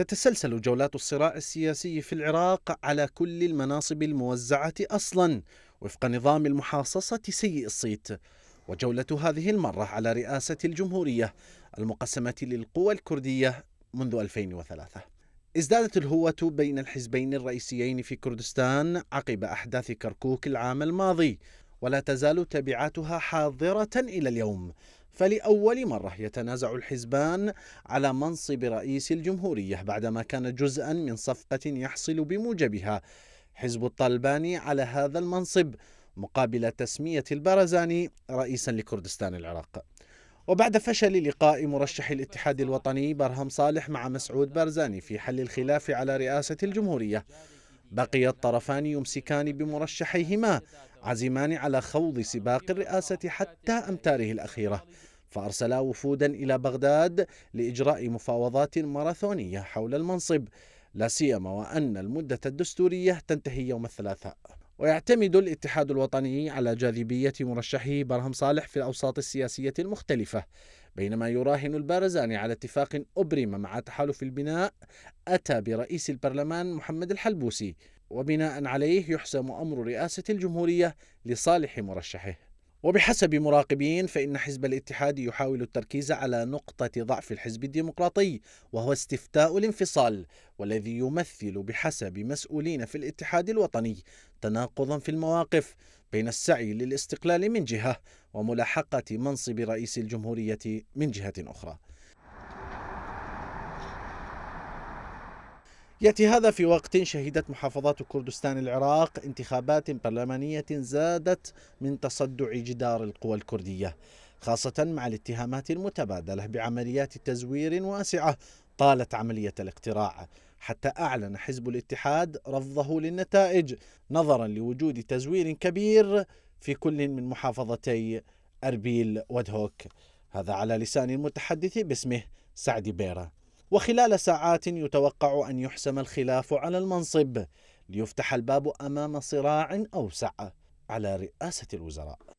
تتسلسل جولات الصراع السياسي في العراق على كل المناصب الموزعة أصلا وفق نظام المحاصصة سيء الصيت وجولة هذه المرة على رئاسة الجمهورية المقسمة للقوى الكردية منذ 2003 ازدادت الهوة بين الحزبين الرئيسيين في كردستان عقب أحداث كركوك العام الماضي ولا تزال تبعاتها حاضرة إلى اليوم فلأول مرة يتنازع الحزبان على منصب رئيس الجمهورية بعدما كان جزءا من صفقة يحصل بموجبها حزب الطالباني على هذا المنصب مقابل تسمية البرزاني رئيسا لكردستان العراق وبعد فشل لقاء مرشح الاتحاد الوطني برهم صالح مع مسعود برزاني في حل الخلاف على رئاسة الجمهورية بقي الطرفان يمسكان بمرشحيهما عزمان على خوض سباق الرئاسة حتى أمتاره الأخيرة فأرسلا وفودا إلى بغداد لإجراء مفاوضات ماراثونية حول المنصب لا سيما وأن المدة الدستورية تنتهي يوم الثلاثاء ويعتمد الاتحاد الوطني على جاذبية مرشحه برهم صالح في الأوساط السياسية المختلفة بينما يراهن البارزاني على اتفاق أبرم مع تحالف البناء أتى برئيس البرلمان محمد الحلبوسي وبناء عليه يحسم أمر رئاسة الجمهورية لصالح مرشحه وبحسب مراقبين فإن حزب الاتحاد يحاول التركيز على نقطة ضعف الحزب الديمقراطي وهو استفتاء الانفصال والذي يمثل بحسب مسؤولين في الاتحاد الوطني تناقضا في المواقف بين السعي للاستقلال من جهة وملاحقة منصب رئيس الجمهورية من جهة أخرى يأتي هذا في وقت شهدت محافظات كردستان العراق انتخابات برلمانية زادت من تصدع جدار القوى الكردية خاصة مع الاتهامات المتبادلة بعمليات تزوير واسعة طالت عملية الاقتراع حتى أعلن حزب الاتحاد رفضه للنتائج نظرا لوجود تزوير كبير في كل من محافظتي أربيل ودهوك هذا على لسان المتحدث باسمه سعد بيرة وخلال ساعات يتوقع أن يحسم الخلاف على المنصب ليفتح الباب أمام صراع أوسع على رئاسة الوزراء